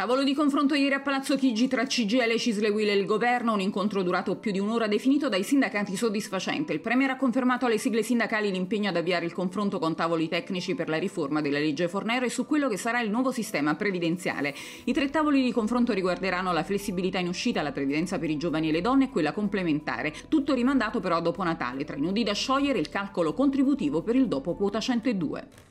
Tavolo di confronto ieri a Palazzo Chigi tra CGL, Cisleguil e il governo, un incontro durato più di un'ora definito dai sindacati soddisfacente. Il Premier ha confermato alle sigle sindacali l'impegno ad avviare il confronto con tavoli tecnici per la riforma della legge Fornero e su quello che sarà il nuovo sistema previdenziale. I tre tavoli di confronto riguarderanno la flessibilità in uscita, la previdenza per i giovani e le donne e quella complementare, tutto rimandato però dopo Natale, tra i nudi da sciogliere e il calcolo contributivo per il dopo quota 102.